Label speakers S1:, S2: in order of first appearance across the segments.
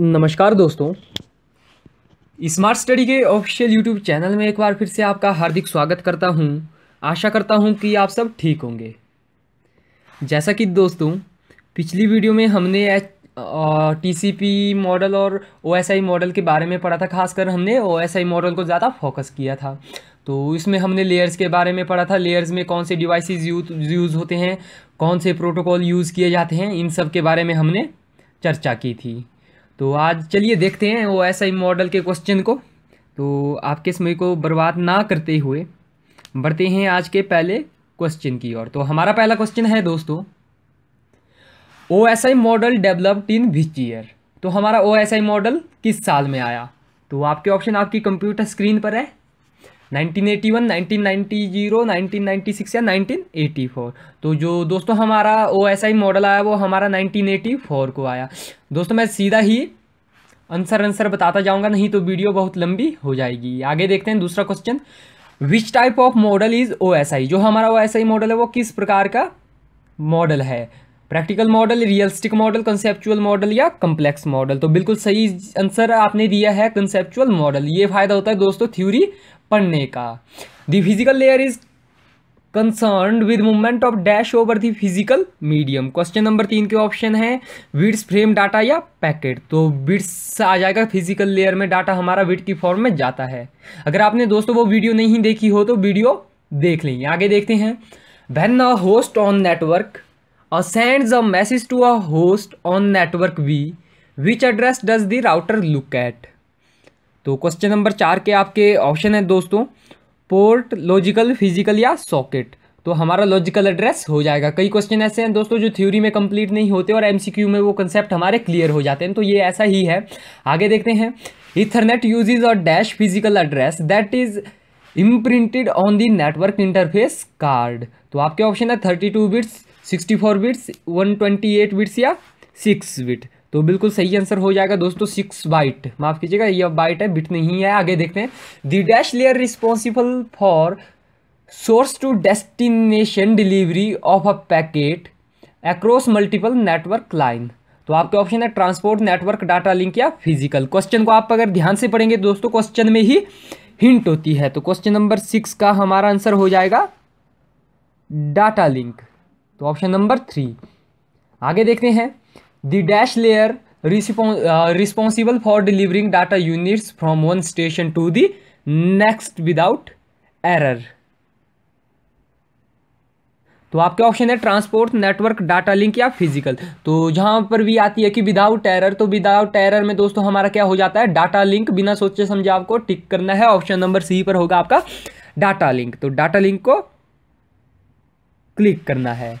S1: नमस्कार दोस्तों smart study के ऑफिशियल यूट्यूब चैनल में एक बार फिर से आपका हार्दिक स्वागत करता हूं आशा करता हूं कि आप सब ठीक होंगे जैसा कि दोस्तों पिछली वीडियो में हमने H T C P model और ओ एस आई मॉडल के बारे में पढ़ा था खासकर हमने ओ एस आई मॉडल को ज़्यादा फोकस किया था तो इसमें हमने लेयर्स के बारे में पढ़ा था लेयर्स में कौन से डिवाइसेस यूज यूज़ होते हैं कौन से प्रोटोकॉल यूज़ किए जाते हैं इन सब के बारे में हमने चर्चा की थी तो आज चलिए देखते हैं ओ एस आई मॉडल के क्वेश्चन को तो आपके समय को बर्बाद ना करते हुए बढ़ते हैं आज के पहले क्वेश्चन की ओर तो हमारा पहला क्वेश्चन है दोस्तों O S I model developed in which year तो हमारा ओ एस आई मॉडल किस साल में आया तो आपके ऑप्शन आपकी कंप्यूटर स्क्रीन पर है 1980 1990, 1996 या 1984 तो जो दोस्तों हमारा ओ मॉडल आया वो हमारा 1984 को आया दोस्तों मैं सीधा ही आंसर आंसर बताता जाऊंगा नहीं तो वीडियो बहुत लंबी हो जाएगी आगे देखते हैं दूसरा question which type of model is O जो हमारा ओ मॉडल है वो किस प्रकार का मॉडल है practical model realistic model conceptual model या कम्प्लेक्स मॉडल तो बिल्कुल सही आंसर आपने दिया है कंसेप्चुअल मॉडल ये फायदा होता है दोस्तों थ्योरी पढ़ने का the physical layer is concern with movement of dash over the physical medium question number तीन के ऑप्शन है विड्स फ्रेम डाटा या पैकेट तो विड्स आ जाएगा फिजिकल लेयर में डाटा हमारा विड की फॉर्म में जाता है अगर आपने दोस्तों वो वीडियो नहीं देखी हो तो वीडियो देख लेंगे आगे देखते हैं when a host on network A sends a message to a host on network B which address does the router look at तो क्वेश्चन नंबर चार के आपके ऑप्शन है दोस्तों पोर्ट लॉजिकल फिजिकल या सॉकेट तो हमारा लॉजिकल एड्रेस हो जाएगा कई क्वेश्चन ऐसे हैं दोस्तों जो थ्योरी में कंप्लीट नहीं होते और एमसीक्यू में वो कंसेप्ट हमारे क्लियर हो जाते हैं तो ये ऐसा ही है आगे देखते हैं इथरनेट यूजेज और dash physical address that is imprinted on the network interface card तो आपके ऑप्शन है thirty two bits sixty four bits one twenty eight bits या सिक्स बिट तो बिल्कुल सही आंसर हो जाएगा दोस्तों सिक्स बाइट माफ कीजिएगा यह बाइट है बिट नहीं है आगे देखते हैं the dash layer responsible for source to destination delivery of a packet across multiple network line तो आपके ऑप्शन है ट्रांसपोर्ट नेटवर्क डाटा लिंक या फिजिकल क्वेश्चन को आप अगर ध्यान से पढ़ेंगे दोस्तों क्वेश्चन में ही हिंट होती है तो क्वेश्चन नंबर सिक्स का हमारा आंसर हो जाएगा डाटा लिंक तो ऑप्शन नंबर थ्री आगे देखते हैं the dash layer respons uh, responsible for delivering data units from one station to the next without error तो आपके ऑप्शन है ट्रांसपोर्ट नेटवर्क डाटा लिंक या फिजिकल तो जहां पर भी आती है कि विदाउट एरर तो विदाउट एरर में दोस्तों हमारा क्या हो जाता है डाटा लिंक बिना सोचे समझे आपको टिक करना है ऑप्शन नंबर सी पर होगा आपका डाटा लिंक तो डाटा लिंक को क्लिक करना है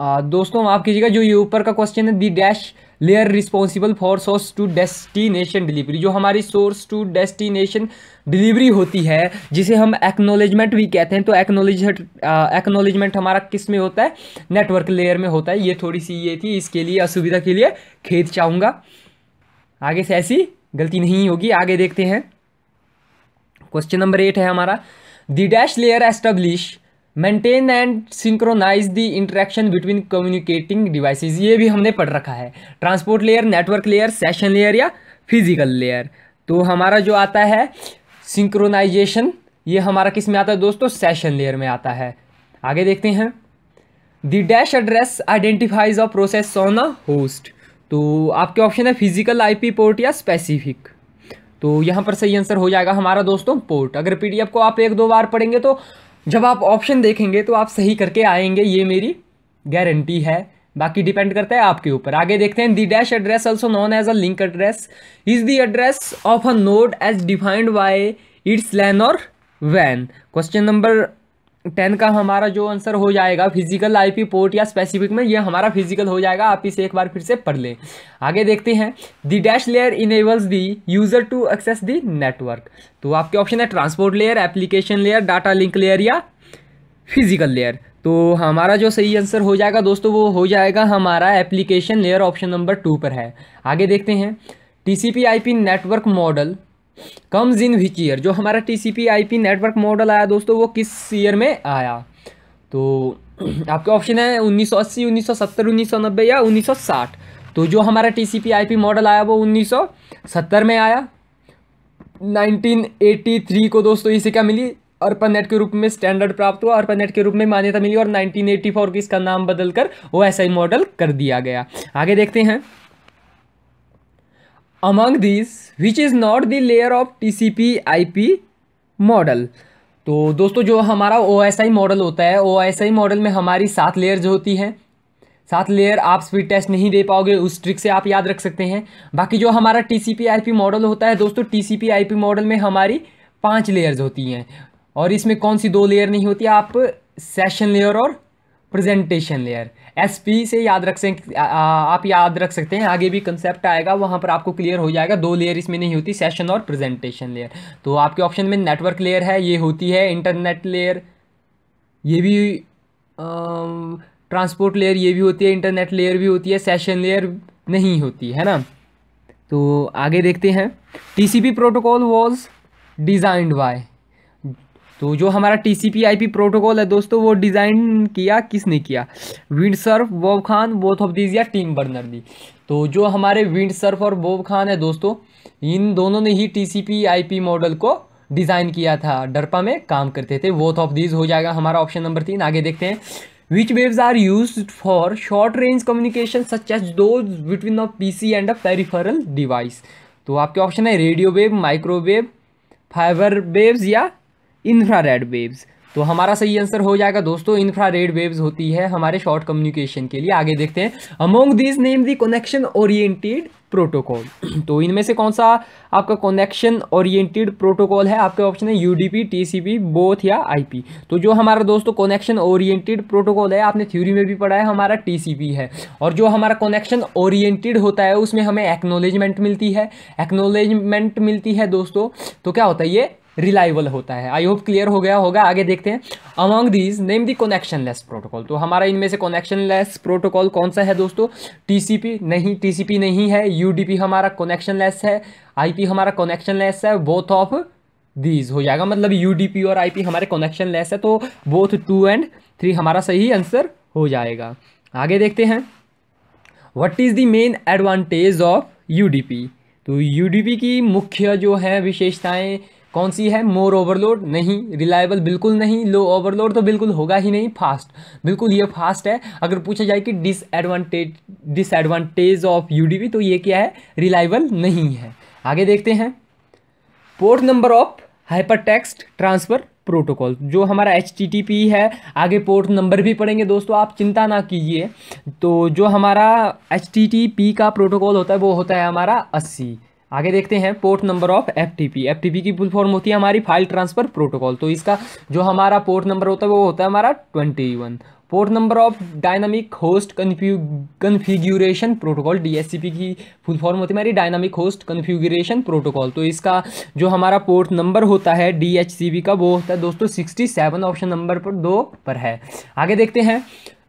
S1: आ, दोस्तों माफ कीजिएगा जो ये ऊपर का क्वेश्चन है the dash layer responsible for source to destination delivery जो हमारी सोर्स टू डेस्टिनेशन डिलीवरी होती है जिसे हम एक्नोलेजमेंट भी कहते हैं तो एक्नोलेज एक्नोलेजमेंट हमारा किस में होता है नेटवर्क लेयर में होता है ये थोड़ी सी ये थी इसके लिए असुविधा के लिए खेत चाहूँगा आगे से ऐसी गलती नहीं होगी आगे देखते हैं क्वेश्चन नंबर एट है हमारा the dash layer establish maintain and synchronize the interaction between communicating devices ये भी हमने पढ़ रखा है transport layer network layer session layer या फिजिकल लेयर तो हमारा जो आता है सिंक्रोनाइजेशन ये हमारा किस में आता है दोस्तों सेशन लेयर में आता है आगे देखते हैं the dash address identifies a process on a host तो आपके ऑप्शन है फिजिकल आईपी पोर्ट या स्पेसिफिक तो यहाँ पर सही आंसर हो जाएगा हमारा दोस्तों पोर्ट अगर पीडीएफ को आप एक दो बार पढ़ेंगे तो जब आप ऑप्शन देखेंगे तो आप सही करके आएंगे ये मेरी गारंटी है बाकी डिपेंड करता है आपके ऊपर आगे देखते हैं the dash address also known as a link address is the address of a node as defined by its LAN और वैन क्वेश्चन नंबर टेन का हमारा जो आंसर हो जाएगा फिजिकल आईपी पोर्ट या स्पेसिफिक में ये हमारा फिजिकल हो जाएगा आप इसे एक बार फिर से पढ़ लें आगे देखते हैं the dash layer enables the user to access the network तो आपके ऑप्शन है transport layer application layer data link layer या फिजिकल लेयर तो हमारा जो सही आंसर हो जाएगा दोस्तों वो हो जाएगा हमारा application layer option number two पर है आगे देखते हैं I P network model comes in which year जो हमारा T C P I P network model आया दोस्तों वो किस ईयर में आया तो आपके ऑप्शन है 1980 1970 1990 या 1960 तो जो हमारा T C P I P model आया वो 1970 में आया 1983 को दोस्तों इसे क्या मिली अर्पनेट के रूप में स्टैंडर्ड प्राप्त हुआ अर्पनेट के रूप में मान्यता मिली और 1984 को इसका नाम बदलकर ओएसआई मॉडल कर दिया गया आगे देखते हैं among this which is not the layer of T C P I P model तो दोस्तों जो हमारा ओ एस आई मॉडल होता है ओ एस आई मॉडल में हमारी सात लेयर जो होती हैं सात लेयर आप स्पीड टेस्ट नहीं दे पाओगे उस ट्रिक से आप याद रख सकते हैं बाकी जो हमारा T C P I P model होता है दोस्तों T C P I P model में हमारी पाँच लेयर्स होती हैं और इसमें कौन सी दो लेयर नहीं होती आप सेशन लेयर और प्रेजेंटेशन लेयर एस पी से याद रख सक आप याद रख सकते हैं आगे भी कंसेप्ट आएगा वहाँ पर आपको क्लियर हो जाएगा दो लेयर इसमें नहीं होती सेशन और प्रेजेंटेशन लेयर तो आपके ऑप्शन में नेटवर्क लेयर है ये होती है इंटरनेट लेयर ये भी ट्रांसपोर्ट लेयर ये भी होती है इंटरनेट लेयर भी होती है सेशन लेयर नहीं होती है ना तो आगे देखते हैं TCP protocol was designed by तो जो हमारा T C P I P protocol है दोस्तों वो डिज़ाइन किया किसने किया Vint Cerf Bob Kahn both of these या टीम बर्नर दी तो जो हमारे विंड सर्फ और बोब खान है दोस्तों इन दोनों ने ही T C P I P model को डिज़ाइन किया था डरपा में काम करते थे बोथ ऑफ दीज हो जाएगा हमारा ऑप्शन नंबर तीन आगे देखते हैं which waves are used for short range communication such as those between a pc and a peripheral device तो आपके ऑप्शन है radio wave microwave fibre waves या इंफ्रारेड वेव्स तो हमारा सही आंसर हो जाएगा दोस्तों इंफ्रारेड वेव्स होती है हमारे शॉर्ट कम्युनिकेशन के लिए आगे देखते हैं among this name the connection oriented protocol तो इनमें से कौन सा आपका कनेक्शन ओरिएंटेड प्रोटोकॉल है आपके ऑप्शन है यूडीपी टीसीपी बोथ या आईपी तो जो हमारा दोस्तों कनेक्शन ओरिएंटेड प्रोटोकॉल है आपने थ्योरी में भी पढ़ा है हमारा टीसीपी है और जो हमारा कनेक्शन ओरिएंटेड होता है उसमें हमें एक्नोलेजमेंट मिलती है एक्नोलेजमेंट मिलती है दोस्तों तो क्या होता है ये रिलायबल होता है आई होप क्लियर हो गया होगा आगे देखते हैं among these name the connectionless protocol तो हमारा इनमें से कोनेक्शन लेस प्रोटोकॉल कौन सा है दोस्तों टीसीपी नहीं टीसीपी नहीं है यूडीपी हमारा कोनेक्शन लेस है आईपी हमारा कोनेक्शन लेस है बोथ ऑफ दीज हो जाएगा मतलब यूडीपी और आईपी हमारे कोनेक्शन लेस है तो बोथ टू एंड थ्री हमारा सही आंसर हो जाएगा आगे देखते हैं what is the main advantage of U तो यू की मुख्य जो है विशेषताएं कौन सी है मोर ओवरलोड नहीं रिलायबल बिल्कुल नहीं लो ओवरलोड तो बिल्कुल होगा ही नहीं फास्ट बिल्कुल ये फास्ट है अगर पूछा जाए कि डिसएडवांटेज डिसएडवांटेज ऑफ यूडीवी तो ये क्या है रिलायबल नहीं है आगे देखते हैं port number of hypertext transfer protocol जो हमारा एच है आगे पोर्ट नंबर भी पढ़ेंगे दोस्तों आप चिंता ना कीजिए तो जो हमारा एच का प्रोटोकॉल होता है वो होता है हमारा अस्सी आगे देखते हैं port number of F T की फुल फॉर्म होती है हमारी फाइल ट्रांसफर प्रोटोकॉल तो इसका जो हमारा पोर्ट नंबर होता है वो होता है हमारा twenty one port number of dynamic host configuration protocol P की फुल फॉर्म होती है हमारी डायनामिक होस्ट कन्फिग्यूरेशन प्रोटोकॉल तो इसका जो हमारा पोर्ट नंबर होता है डीएचसीपी का वो होता है दोस्तों सिक्सटी सेवन ऑप्शन नंबर पर दो पर है आगे देखते हैं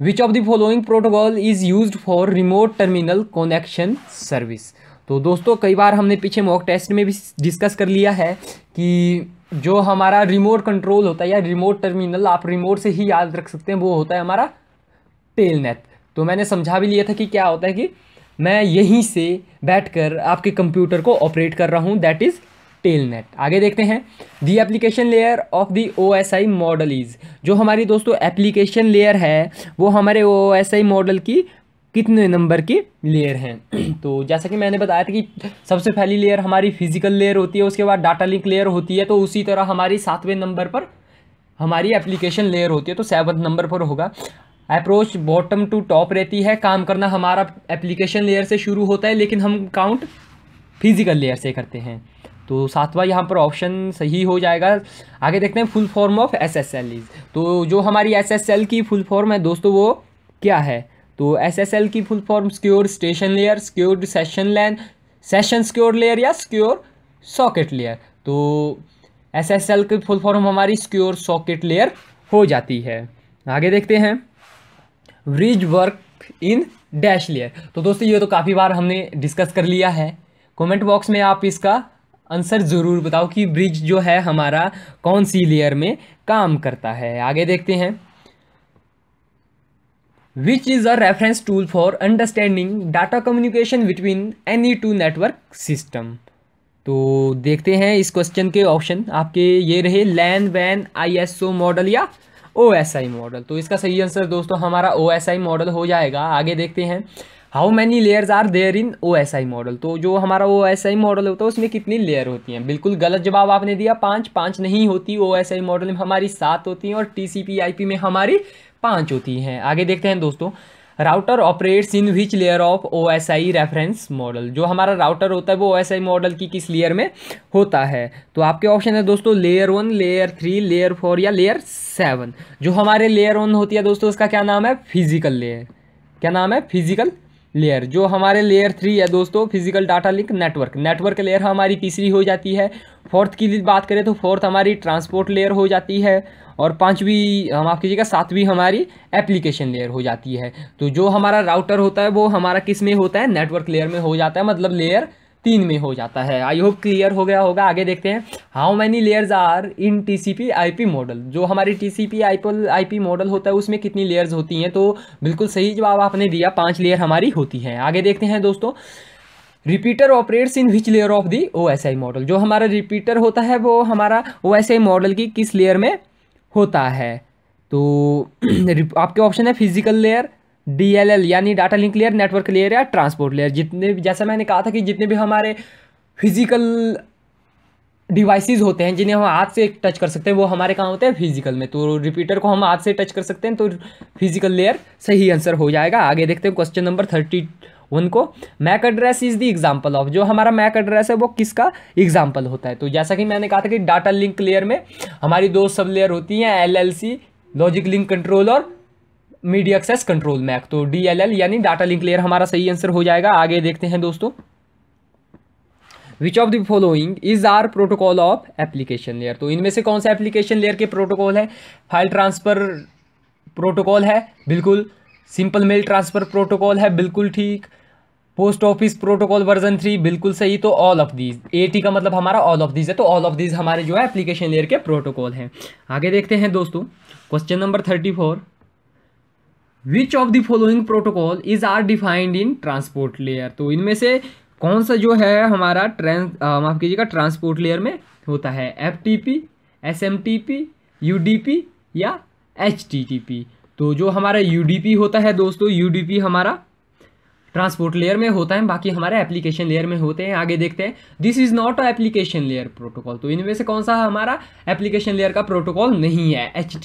S1: which of the following protocol is use for remote terminal connection service तो दोस्तों कई बार हमने पीछे मॉक टेस्ट में भी डिस्कस कर लिया है कि जो हमारा रिमोट कंट्रोल होता है या रिमोट टर्मिनल आप रिमोट से ही याद रख सकते हैं वो होता है हमारा टेल नेट तो मैंने समझा भी लिया था कि क्या होता है कि मैं यहीं से बैठकर आपके कंप्यूटर को ऑपरेट कर रहा हूँ दैट इज़ टेल नेट आगे देखते हैं the application layer of the O S I model is जो हमारी दोस्तों एप्लीकेशन लेयर है वो हमारे ओ एस आई मॉडल की कितने नंबर के लेयर हैं तो जैसा कि मैंने बताया था कि सबसे पहली लेयर हमारी फिजिकल लेयर होती है उसके बाद डाटा लिंक लेयर होती है तो उसी तरह हमारी सातवें नंबर पर हमारी एप्लीकेशन लेयर होती है तो सेवन नंबर पर होगा अप्रोच बॉटम टू टॉप रहती है काम करना हमारा एप्लीकेशन लेयर से शुरू होता है लेकिन हम काउंट फिजिकल लेयर से करते हैं तो सातवां यहाँ पर ऑप्शन सही हो जाएगा आगे देखते हैं full form of S S L is तो जो हमारी एस एस एल की फुल फॉर्म है दोस्तों वो क्या है तो एसएसएल की full form secure station layer secure session LAN session secure layer या स्क्योर सॉकेट लेयर तो एस एस एल की फुल फॉर्म हमारी स्क्योर सॉकेट लेयर हो जाती है आगे देखते हैं bridge work in dash layer तो दोस्तों ये तो काफ़ी बार हमने डिस्कस कर लिया है कमेंट बॉक्स में आप इसका आंसर ज़रूर बताओ कि ब्रिज जो है हमारा कौन सी लेयर में काम करता है आगे देखते हैं which is a reference tool for understanding data communication between any two network system तो देखते हैं इस क्वेश्चन के ऑप्शन आपके ये रहे लैन वैन आई एस ओ मॉडल या ओ एस आई मॉडल तो इसका सही आंसर दोस्तों हमारा ओ एस आई मॉडल हो जाएगा आगे देखते हैं how many layers are there in O S I model तो जो हमारा ओ एस आई मॉडल होता है उसमें कितनी लेयर होती हैं बिल्कुल गलत जवाब आपने दिया पाँच पाँच नहीं होती ओ एस आई मॉडल में हमारी सात होती हैं और T C P I P में हमारी पाँच होती हैं आगे देखते हैं दोस्तों router operates in which layer of O S I reference model जो हमारा राउटर होता है वो ओ एस आई मॉडल की किस लेयर में होता है तो आपके ऑप्शन है दोस्तों layer one layer three layer four या लेयर सेवन जो हमारे लेयर वन होती है दोस्तों उसका क्या नाम है फिजिकल लेयर क्या नाम है फिजिकल लेयर जो हमारे लेयर थ्री है दोस्तों physical data link network network layer हमारी तीसरी हो जाती है फोर्थ की बात करें तो फोर्थ हमारी ट्रांसपोर्ट लेयर हो जाती है और पांचवी हम आप कीजिएगा सातवीं हमारी एप्लीकेशन लेयर हो जाती है तो जो हमारा राउटर होता है वो हमारा किस में होता है नेटवर्क लेयर में हो जाता है मतलब लेयर तीन में हो जाता है आई होप क्लियर हो गया होगा आगे देखते हैं how many layers are in T C P I P model जो हमारी T C P I I P model होता है उसमें कितनी लेयर्स होती हैं तो बिल्कुल सही जवाब आपने दिया पाँच लेयर हमारी होती हैं आगे देखते हैं दोस्तों repeater operates in which layer of the O S I model जो हमारा रिपीटर होता है वो हमारा ओ एस आई मॉडल की किस लेयर में होता है तो आपके ऑप्शन है फिजिकल लेयर डीएलएल यानी data link layer network layer या ट्रांसपोर्ट लेयर जितने भी जैसा मैंने कहा था कि जितने भी हमारे फिजिकल डिवाइसेस होते हैं जिन्हें हम हाथ से टच कर सकते हैं वो हमारे कहाँ होते हैं फिजिकल में तो रिपीटर को हम हाथ से टच कर सकते हैं तो फिजिकल लेयर सही आंसर हो जाएगा आगे देखते हैं क्वेश्चन नंबर थर्टी उनको MAC address is the example of जो हमारा मैक एड्रेस है वो किसका एग्जाम्पल होता है तो जैसा कि मैंने कहा था कि डाटा लिंक लेयर में हमारी दो सब लेयर होती हैं एलएलसी लॉजिक लिंक कंट्रोल और मीडिया एक्सेस कंट्रोल मैक तो डीएलएल यानी डाटा लिंक लेयर हमारा सही आंसर हो जाएगा आगे देखते हैं दोस्तों which of the following is are protocol of application layer तो इनमें से कौन सा एप्लीकेशन लेयर के प्रोटोकॉल है फाइल ट्रांसफर प्रोटोकॉल है बिल्कुल सिंपल मेल ट्रांसफर प्रोटोकॉल है बिल्कुल ठीक post office protocol version three बिल्कुल सही तो ऑल ऑफ दीज टी का मतलब हमारा ऑल ऑफ दीज है तो ऑल ऑफ दीज हमारे जो है एप्लीकेशन लेयर के प्रोटोकॉल हैं आगे देखते हैं दोस्तों question number thirty four which of the following protocol is are defined in transport layer तो इनमें से कौन सा जो है हमारा ट्रांस माफ कीजिएगा ट्रांसपोर्ट लेयर में होता है F T P S M T P U D P या एच टी टी पी तो जो हमारा यू डी पी होता है दोस्तों यू डी पी हमारा ट्रांसपोर्ट लेयर में होता है बाकी हमारे एप्लीकेशन लेयर में होते हैं आगे देखते हैं this is not a application layer protocol तो इनमें से कौन सा हमारा एप्लीकेशन लेयर का प्रोटोकॉल नहीं है एच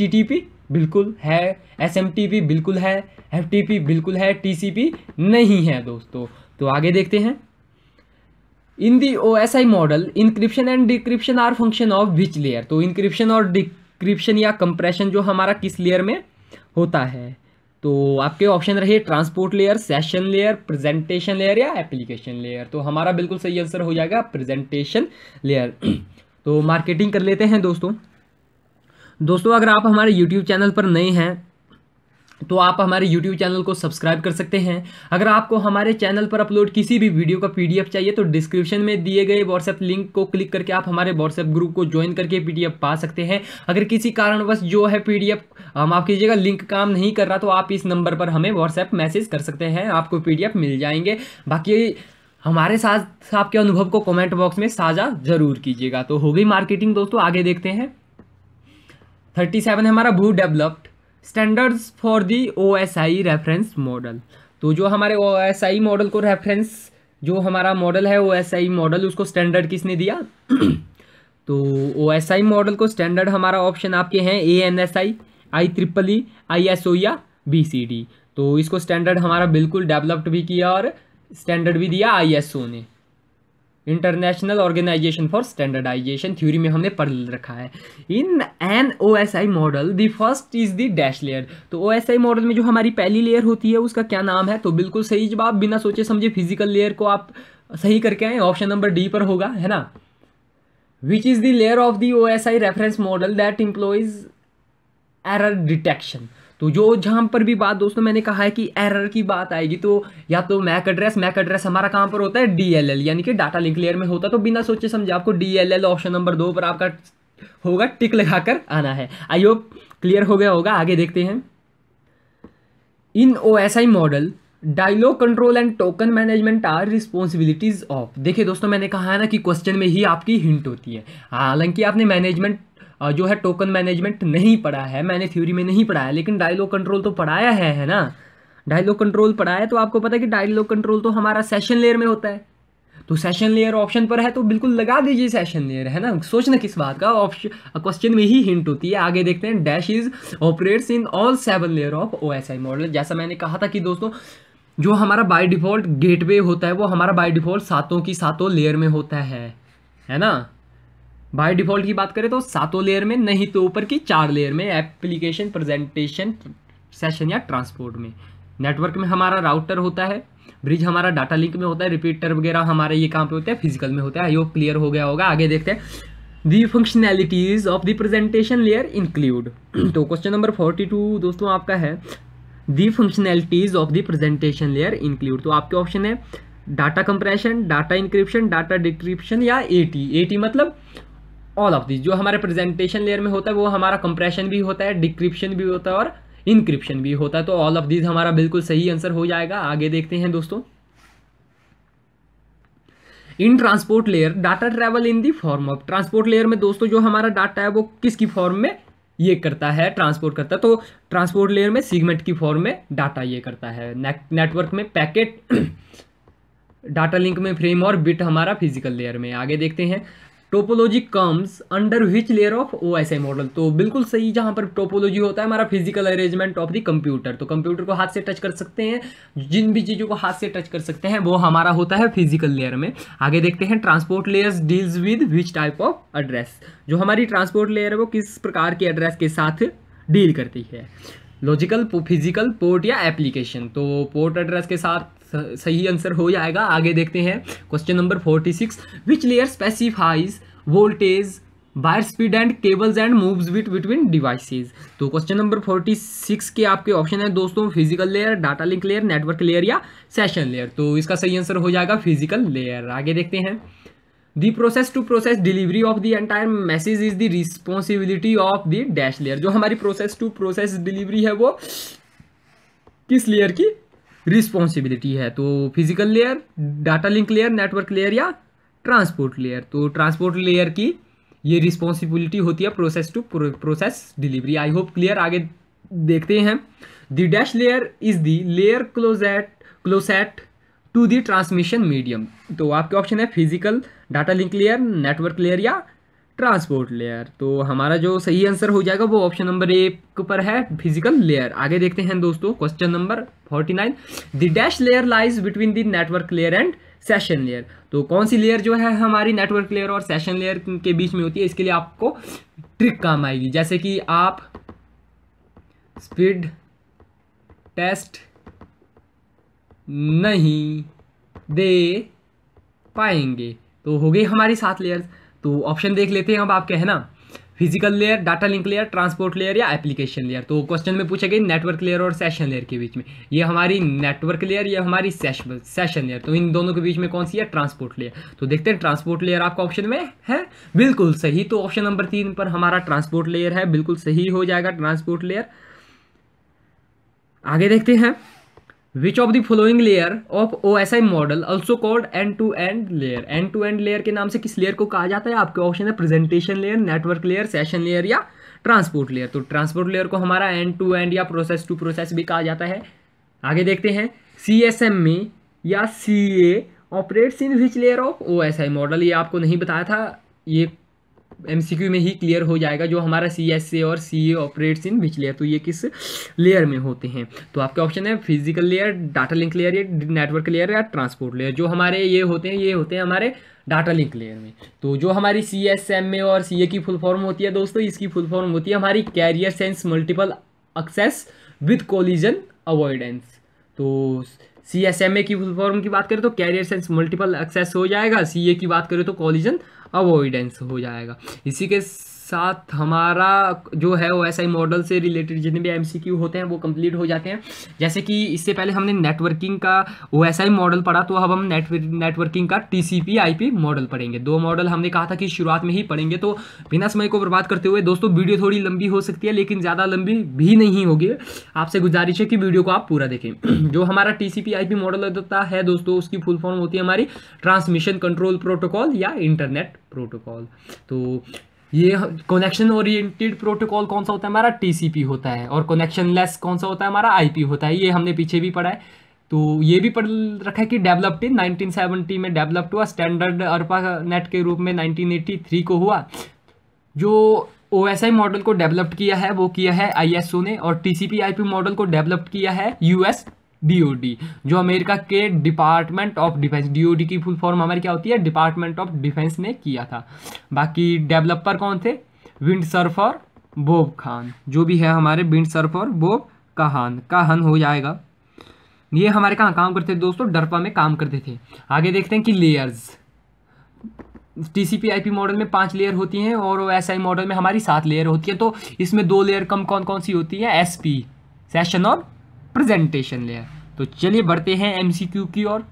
S1: बिल्कुल है एस बिल्कुल है एफ बिल्कुल है टी नहीं है दोस्तों तो आगे देखते हैं in the O S I model encryption and decryption are function of which layer तो इंक्रिप्शन और डिक्रिप्शन या कंप्रेशन जो हमारा किस लेयर में होता है तो आपके ऑप्शन रहे transport layer session layer presentation layer या एप्लीकेशन लेयर तो हमारा बिल्कुल सही आंसर हो जाएगा प्रेजेंटेशन लेयर तो मार्केटिंग कर लेते हैं दोस्तों दोस्तों अगर आप हमारे यूट्यूब चैनल पर नए हैं तो आप हमारे YouTube चैनल को सब्सक्राइब कर सकते हैं अगर आपको हमारे चैनल पर अपलोड किसी भी वीडियो का पी चाहिए तो डिस्क्रिप्शन में दिए गए व्हाट्सएप लिंक को क्लिक करके आप हमारे व्हाट्सएप ग्रुप को ज्वाइन करके पी पा सकते हैं अगर किसी कारणवश जो है पी डी माफ़ कीजिएगा लिंक काम नहीं कर रहा तो आप इस नंबर पर हमें व्हाट्सएप मैसेज कर सकते हैं आपको पी मिल जाएंगे बाकी हमारे साथ आपके अनुभव को कॉमेंट बॉक्स में साझा जरूर कीजिएगा तो हो गई मार्केटिंग दोस्तों आगे देखते हैं थर्टी सेवन है हमारा who developed standards for the O S I reference model तो जो हमारे ओ एस आई मॉडल को रेफरेंस जो हमारा मॉडल है ओ एस आई मॉडल उसको स्टैंडर्ड किसने दिया तो ओ एस आई मॉडल को स्टैंडर्ड हमारा ऑप्शन आपके हैं A N S I I triple E I S O या बी सी डी तो इसको स्टैंडर्ड हमारा बिल्कुल डेवलप्ड भी किया और स्टैंडर्ड भी दिया आई एस ओ ने International Organization for Standardization theory में हमने पढ़ रखा है in an O S I model the first is the dash layer तो ओ एस आई मॉडल में जो हमारी पहली लेयर होती है उसका क्या नाम है तो बिल्कुल सही जवाब बिना सोचे समझे फिजिकल लेयर को आप सही करके आए ऑप्शन नंबर डी पर होगा है ना which is the layer of the O S I reference model that employs error detection तो जो जहाँ पर भी बात दोस्तों मैंने कहा है कि एरर की बात आएगी तो या तो मैक एड्रेस मैक एड्रेस हमारा कहाँ पर होता है डीएलएल यानी कि डाटा लिंक लेयर में होता है तो बिना सोचे समझे आपको डीएलएल ऑप्शन नंबर दो पर आपका होगा टिक लगाकर आना है आई होप क्लियर हो गया होगा आगे देखते हैं in O S I model dialogue control and token management are responsibilities of देखिए दोस्तों मैंने कहा है ना कि क्वेश्चन में ही आपकी हिंट होती है हालांकि आपने मैनेजमेंट जो है टोकन मैनेजमेंट नहीं पढ़ा है मैंने थ्योरी में नहीं पढ़ाया लेकिन डायलॉग कंट्रोल तो पढ़ाया है है ना डायलॉग कंट्रोल पढ़ाया तो आपको पता है कि डायलॉग कंट्रोल तो हमारा सेशन लेयर में होता है तो सेशन लेयर ऑप्शन पर है तो बिल्कुल लगा दीजिए सेशन लेयर है ना सोचना किस बात का ऑप्शन क्वेश्चन में ही हिंट होती है आगे देखते हैं dash is operates in all seven layer of O model जैसा मैंने कहा था कि दोस्तों जो हमारा बाय डिफ़ॉल्ट गेटवे होता है वो हमारा बाय डिफ़ॉल्ट सातों की सातों लेयर में होता है है ना बाय डिफ़ॉल्ट की बात करें तो सातों लेयर में नहीं तो ऊपर की चार लेयर में एप्लीकेशन प्रेजेंटेशन सेशन या ट्रांसपोर्ट में नेटवर्क में हमारा राउटर होता है ब्रिज हमारा डाटा लिंक में होता है रिपीटर वगैरह हमारे ये कहाँ पे होते हैं फिजिकल में होता है आई क्लियर हो गया होगा आगे देखते हैं the functionalities of the presentation layer include तो क्वेश्चन नंबर फोर्टी टू दोस्तों आपका है the functionalities of the presentation layer include तो आपके ऑप्शन है data compression data encryption data decryption या ए टी ए टी मतलब ऑल ऑफ दिस जो हमारे प्रेजेंटेशन लेयर में होता है वो हमारा कंप्रेशन भी होता है डिक्रिप्शन भी होता है और इनक्रिप्शन भी होता है तो ऑल ऑफ दिस हमारा बिल्कुल सही आंसर हो जाएगा आगे देखते हैं दोस्तों in transport layer data travel in the form of transport layer में दोस्तों जो हमारा डाटा है वो किसकी फॉर्म में ये करता है ट्रांसपोर्ट करता है तो ट्रांसपोर्ट लेयर में सीगमेंट की फॉर्म में डाटा ये करता है नेटवर्क में पैकेट डाटा लिंक में फ्रेम और बिट हमारा फिजिकल लेयर में आगे देखते हैं topology comes under which layer of O S I model तो बिल्कुल सही जहाँ पर टोपोलॉजी होता है हमारा physical arrangement of the computer तो कंप्यूटर को हाथ से टच कर सकते हैं जिन भी चीज़ों को हाथ से टच कर सकते हैं वो हमारा होता है फिजिकल लेयर में आगे देखते हैं transport layers deals with which type of address जो हमारी ट्रांसपोर्ट लेयर है वो किस प्रकार के एड्रेस के साथ डील करती है लॉजिकल फिजिकल पोर्ट या एप्लीकेशन तो पोर्ट एड्रेस के साथ सही आंसर हो जाएगा आगे देखते हैं question number forty six which layer specifies voltage wire speed and cables and moves bit between devices तो क्वेश्चन नंबर फोर्टी सिक्स के आपके ऑप्शन है दोस्तों physical layer data link layer network layer या सेशन लेयर तो इसका सही answer हो जाएगा फिजिकल लेयर आगे देखते हैं the process to process delivery of the entire message is the responsibility of the dash layer जो हमारी प्रोसेस टू प्रोसेस डिलीवरी है वो किस लेयर की रिस्पॉन्सिबिलिटी है तो physical layer data link layer network layer या ट्रांसपोर्ट लेयर तो ट्रांसपोर्ट लेयर की ये रिस्पॉन्सिबिलिटी होती है process to process delivery I hope clear आगे देखते हैं the dash layer is the layer closest closest to the transmission medium तो आपके ऑप्शन है physical data link layer network layer या ट्रांसपोर्ट लेयर तो हमारा जो सही आंसर हो जाएगा वो ऑप्शन नंबर एक पर है फिजिकल लेयर आगे देखते हैं दोस्तों question number forty nine the dash layer lies between the network layer and session layer तो कौन सी लेयर जो है हमारी नेटवर्क लेयर और सेशन लेयर के बीच में होती है इसके लिए आपको ट्रिक काम आएगी जैसे कि आप स्पीड टेस्ट नहीं दे पाएंगे तो हो गई हमारी सात लेयर्स तो ऑप्शन देख लेते हैं हम आपके है ना physical layer data link layer transport layer या एप्लीकेशन लेयर तो क्वेश्चन में पूछा गया नेटवर्क लेयर और सेशन लेयर के बीच में ये हमारी नेटवर्क लेयर या हमारी सेशन लेयर तो इन दोनों के बीच में कौन सी है ट्रांसपोर्ट लेयर तो देखते हैं ट्रांसपोर्ट लेयर आपका ऑप्शन में है बिल्कुल सही तो ऑप्शन नंबर तीन पर हमारा ट्रांसपोर्ट लेयर है बिल्कुल सही हो जाएगा ट्रांसपोर्ट लेयर आगे देखते हैं which of the following layer of O S I model also called end to end layer end to end layer के नाम से किस लेयर को कहा जाता है आपके ऑप्शन है presentation layer network layer session layer या ट्रांसपोर्ट लेयर तो ट्रांसपोर्ट लेयर को हमारा एंड टू एंड या प्रोसेस टू प्रोसेस भी कहा जाता है आगे देखते हैं सी एस एम में या C A operates in which layer of O S I model ये आपको नहीं बताया था ये एम में ही क्लियर हो जाएगा जो हमारा सी एस ए और सी A operates in which layer तो ये किस लेयर में होते हैं तो आपके ऑप्शन है physical layer data link layer या नेटवर्क लेयर या ट्रांसपोर्ट लेयर जो हमारे ये होते हैं ये होते हैं हमारे डाटा लिंक लेयर में तो जो हमारी सी एस एम और सी ए की फुल फॉर्म होती है दोस्तों इसकी फुल फॉर्म होती है हमारी carrier sense multiple access with collision avoidance तो सी एस एम ए की फुल फॉर्म की बात करें तो कैरियर सेंस मल्टीपल एक्सेस हो जाएगा सी ए की बात करें तो कॉलिजन अवॉइडेंस हो जाएगा इसी के साथ हमारा जो है ओ एस आई मॉडल से रिलेटेड जितने भी एम सी क्यू होते हैं वो कंप्लीट हो जाते हैं जैसे कि इससे पहले हमने नेटवर्किंग का ओ एस आई मॉडल पढ़ा तो अब हम नेटवर्किंग का T C P I P model पढ़ेंगे दो मॉडल हमने कहा था कि शुरुआत में ही पढ़ेंगे तो बिना समय को बर्बाद करते हुए दोस्तों वीडियो थोड़ी लंबी हो सकती है लेकिन ज़्यादा लंबी भी नहीं होगी आपसे गुजारिश है कि वीडियो को आप पूरा देखें जो हमारा T C P I P model होता है दोस्तों उसकी फुल फॉर्म होती है हमारी ट्रांसमिशन कंट्रोल प्रोटोकॉल या इंटरनेट प्रोटोकॉल तो ये कनेक्शन ओरिएंटेड प्रोटोकॉल कौन सा होता है हमारा टीसीपी होता है और कनेक्शन लेस कौन सा होता है हमारा आईपी होता है ये हमने पीछे भी पढ़ा है तो ये भी पढ़ रखा है कि डेवलप्ड इन 1970 में डेवलप्ड हुआ स्टैंडर्ड अर्पा नेट के रूप में 1983 को हुआ जो ओ मॉडल को डेवलप्ड किया है वो किया है आई ने और टी सी मॉडल को डेवलप्ड किया है यूएस डीओडी जो अमेरिका के डिपार्टमेंट ऑफ डिफेंस डीओडी की फुल फॉर्म हमारी क्या होती है डिपार्टमेंट ऑफ डिफेंस ने किया था बाकी डेवलपर कौन थे विंड सर्फर बोब खान जो भी है हमारे Vint Cerf Bob Kahn Kahn हो जाएगा ये हमारे कहाँ काम करते थे दोस्तों डरपा में काम करते थे आगे देखते हैं कि layers T C P I P model में पांच लेयर होती हैं और एस आई मॉडल में हमारी सात लेयर होती है तो इसमें दो लेयर कम कौन कौन सी होती है एस पी सेशन और प्रेजेंटेशन लेयर तो चलिए बढ़ते हैं एमसीक्यू की ओर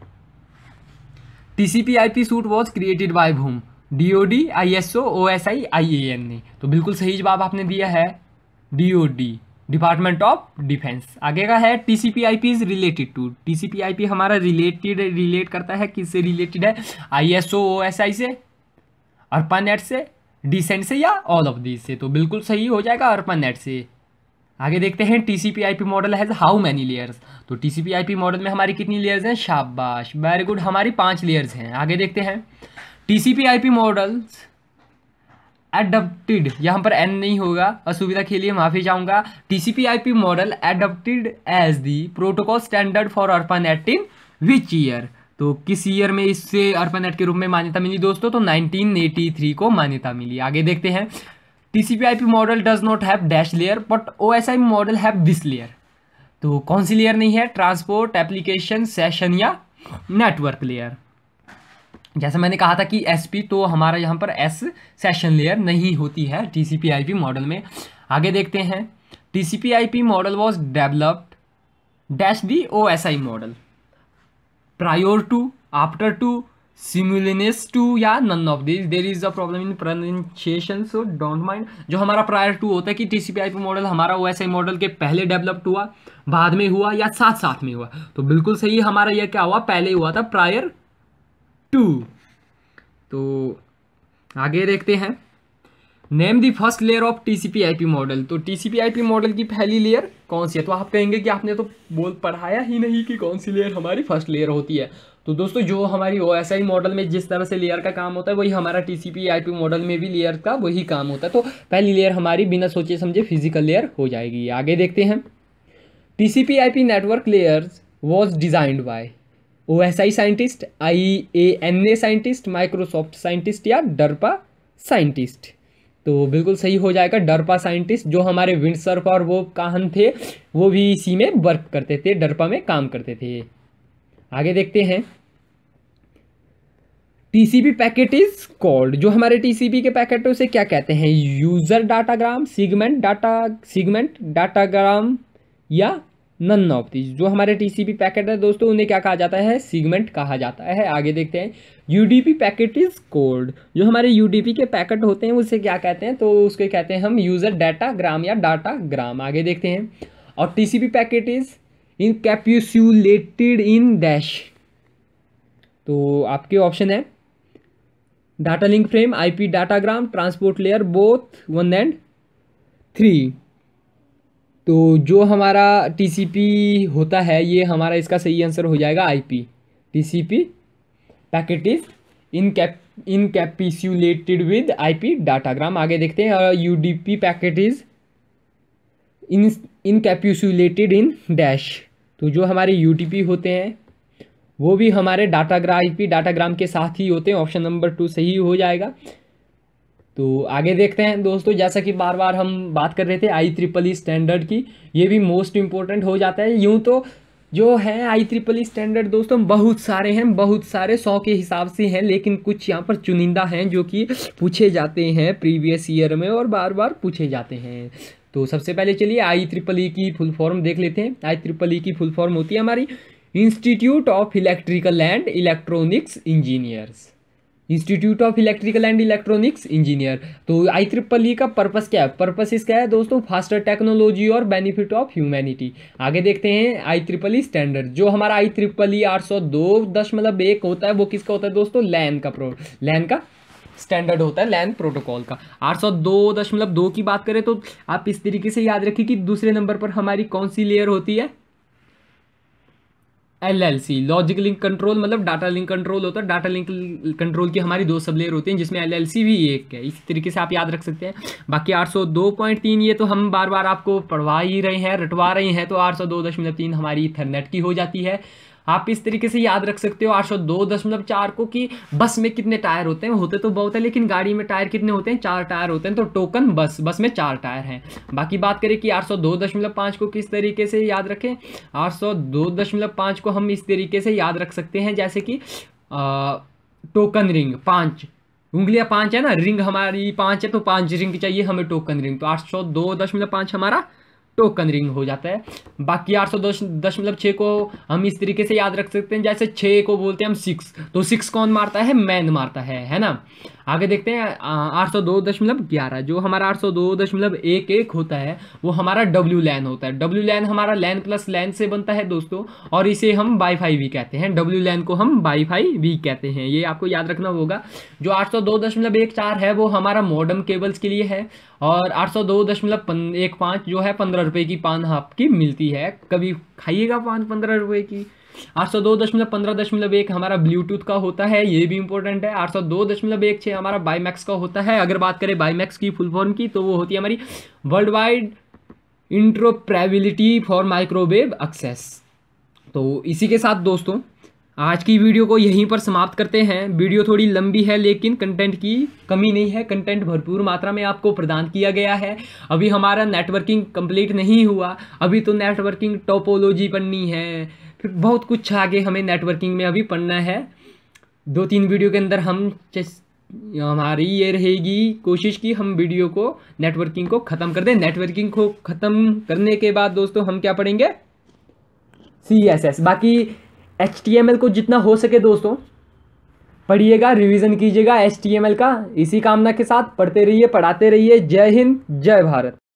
S1: TCP IP suite was created by भूम डीओडी आई ए एन ने तो बिल्कुल सही जवाब आपने दिया है डीओडी डिपार्टमेंट ऑफ डिफेंस आगे का है T C P I P is related to T C P I P हमारा रिलेटेड रिलेट करता है किससे रिलेटेड है आई एस ओ ओ एस आई से अर्पा नेट से डिसेंट से या ऑल ऑफ दिस से तो बिल्कुल सही हो जाएगा अर्पा नेट से आगे देखते हैं T C P I P model has how many layers तो T C P I P model में हमारी कितनी लेयर्स हैं शाबाश वेरी गुड हमारी पांच लेयर्स हैं आगे देखते हैं T C P I P models adapted यहाँ पर एन नहीं होगा असुविधा के लिए माफी चाहूँगा T C P I P model adapted as the protocol standard for ARPANET in which year तो किस ईयर में इससे अर्पन एट के रूप में मान्यता मिली दोस्तों तो 1983 को मान्यता मिली आगे देखते हैं TCP IP model does not have dash layer but O S I model have this layer तो कौन सी लेयर नहीं है ट्रांसपोर्ट एप्लीकेशन सेशन या नेटवर्क लेयर जैसे मैंने कहा था कि पी तो हमारा यहाँ पर एस सेशन लेयर नहीं होती है आई पी मॉडल में आगे देखते हैं I P model was developed dash the O S I model prior to after to simultaneous to या none of this there is a problem in pronunciation so don't mind जो हमारा prior to होता है कि T C P I P model हमारा O S I model के पहले developed हुआ बाद में हुआ या साथ साथ में हुआ तो बिल्कुल सही हमारा यह क्या हुआ पहले हुआ था प्रायर टू तो आगे देखते हैं name the first layer of T C P I P model तो T C P I P model की पहली लेयर कौन सी है तो आप कहेंगे कि आपने तो बोल पढ़ाया ही नहीं कि कौन सी लेयर हमारी फर्स्ट लेयर होती है तो दोस्तों जो हमारी ओ एस आई मॉडल में जिस तरह से लेयर का काम होता है वही हमारा T C P I P model में भी लेयर का वही काम होता है तो पहली लेयर हमारी बिना सोचे समझे फिजिकल लेयर हो जाएगी आगे देखते हैं T C P I P network layers was designed by O S I scientist I A N A scientist Microsoft scientist या डरपा साइंटिस्ट तो बिल्कुल सही हो जाएगा डरपा साइंटिस्ट जो हमारे सर्फ और वो काहन थे वो भी इसी में वर्क करते थे डरपा में काम करते थे आगे देखते हैं टीसीपी पैकेट इज कॉल्ड जो हमारे टीसीपी के पैकेट है उसे क्या कहते हैं user datagram segment data segment datagram या नन ऑफ दीज जो हमारे टीसीपी पैकेट है दोस्तों उन्हें क्या कहा जाता है सीगमेंट कहा जाता है आगे देखते हैं यूडीपी पैकेट इज कोल्ड जो हमारे यूडीपी के पैकेट होते हैं उसे क्या कहते हैं तो उसके कहते हैं हम यूजर डाटाग्राम या डाटाग्राम आगे देखते हैं और TCP packet is encapsulated in dash तो आपके ऑप्शन है data link frame IP datagram transport layer both one and three तो जो हमारा टीसीपी होता है ये हमारा इसका सही आंसर हो जाएगा IP TCP packet is encap encapsulated with IP datagram आगे देखते हैं और UDP packet is in encapsulated in dash तो जो हमारे यूटीपी होते हैं वो भी हमारे डाटाग्राफी डाटाग्राम के साथ ही होते हैं ऑप्शन नंबर टू सही हो जाएगा तो आगे देखते हैं दोस्तों जैसा कि बार बार हम बात कर रहे थे आई ट्रिपल ई स्टैंडर्ड की ये भी मोस्ट इम्पोर्टेंट हो जाता है यूँ तो जो है आई ट्रिपल ई स्टैंडर्ड दोस्तों बहुत सारे हैं बहुत सारे सौ के हिसाब से हैं लेकिन कुछ यहाँ पर चुनिंदा हैं जो कि पूछे जाते हैं प्रीवियस ईयर में और बार बार पूछे जाते हैं तो सबसे पहले चलिए आई ट्रिपल ई की फुल फॉर्म देख लेते हैं आई ट्रिपल ई की फुल फॉर्म होती है हमारी Institute of Electrical and Electronics Engineers Institute of Electrical and Electronics engineer तो आई ट्रिपल ई का पर्पस क्या है पर्पस इसका है दोस्तों फास्टर टेक्नोलॉजी और बेनिफिट ऑफ ह्यूमैनिटी आगे देखते हैं आई ट्रिपल ई स्टैंडर्ड जो हमारा आई ट्रिपल ई आठ सौ दो दशमलव एक होता है वो किसका होता है दोस्तों लैन का प्रो लैन का स्टैंडर्ड होता है लैन प्रोटोकॉल का आठ सौ दो दशमलव दो की बात करें तो आप इस तरीके से याद रखें कि दूसरे नंबर पर हमारी कौन सी लेयर होती है L L C logic link control मतलब डाटा लिंक कंट्रोल होता है डाटा लिंक कंट्रोल की हमारी दो सब लेयर होती हैं जिसमें एल एल सी भी एक है इसी तरीके से आप याद रख सकते हैं बाकी आठ सौ दो पॉइंट तीन ये तो हम बार बार आपको पढ़वा ही रहे हैं रटवा रहे हैं तो आठ सौ दो दशमलव तीन हमारी इथरनेट की हो जाती है आप इस तरीके से याद रख सकते हो आठ सौ दो दशमलव चार को कि बस में कितने टायर होते हैं होते तो बहुत है लेकिन गाड़ी में टायर कितने होते हैं चार टायर होते हैं तो टोकन बस बस में चार टायर हैं बाकी बात करें कि आठ सौ दो दशमलव पाँच को किस तरीके से याद रखें आठ सौ दो दशमलव पाँच को हम इस तरीके से याद रख सकते हैं जैसे कि आ, टोकन रिंग पाँच उंगलियां पाँच है ना रिंग हमारी पाँच है तो पाँच रिंग चाहिए हमें टोकन रिंग तो आठ सौ दो दशमलव पाँच हमारा टोकन तो रिंग हो जाता है बाकी आठ सौ दशमलव छः को हम इस तरीके से याद रख सकते हैं जैसे छः को बोलते हैं हम सिक्स तो सिक्स कौन मारता है मैन मारता है है ना आगे देखते हैं आठ सौ दो दशमलव ग्यारह जो हमारा आठ सौ दो दशमलव एक एक होता है वो हमारा डब्ल्यू लैन होता है डब्ल्यू लैन हमारा लैन प्लस लैन से बनता है दोस्तों और इसे हम फाई भी कहते हैं डब्ल्यू लैन को हम फाई भी कहते हैं ये आपको याद रखना होगा जो आठ सौ दो दशमलव एक चार है वो हमारा मॉडर्न केबल्स के लिए है और आठ सौ दो दशमलव एक पाँच जो है पंद्रह रुपये की पान आपकी मिलती है कभी खाइएगा पान पंद्रह रुपये की आठ सौ दो दशमलव पंद्रह दशमलव एक हमारा ब्लूटूथ का होता है ये भी इंपॉर्टेंट है आठ सौ दो दशमलव एक हमारा बाईमैक्स का होता है अगर बात करें बाईमैक्स की फुल फॉर्म की तो वो होती है हमारी World Wide Interoperability for Microwave Access तो इसी के साथ दोस्तों आज की वीडियो को यहीं पर समाप्त करते हैं वीडियो थोड़ी लंबी है लेकिन कंटेंट की कमी नहीं है कंटेंट भरपूर मात्रा में आपको प्रदान किया गया है अभी हमारा नेटवर्किंग कंप्लीट नहीं हुआ अभी तो नेटवर्किंग टोपोलॉजी बननी है फिर बहुत कुछ आगे हमें नेटवर्किंग में अभी पढ़ना है दो तीन वीडियो के अंदर हम हमारी ये रहेगी कोशिश की हम वीडियो को नेटवर्किंग को ख़त्म कर दें नेटवर्किंग को ख़त्म करने के बाद दोस्तों हम क्या पढ़ेंगे सी एस एस बाकी एच टी एम एल को जितना हो सके दोस्तों पढ़िएगा रिवीजन कीजिएगा एच टी एम एल का इसी कामना के साथ पढ़ते रहिए पढ़ाते रहिए जय हिंद जय भारत